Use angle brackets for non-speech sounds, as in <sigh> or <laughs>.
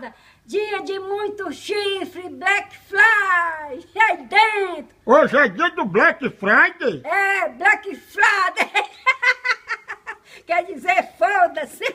madrugada, dia de muito chifre, black fly, aí é dentro. Hoje é dia do Black Friday? É, black Friday. <laughs> quer dizer, foda-se.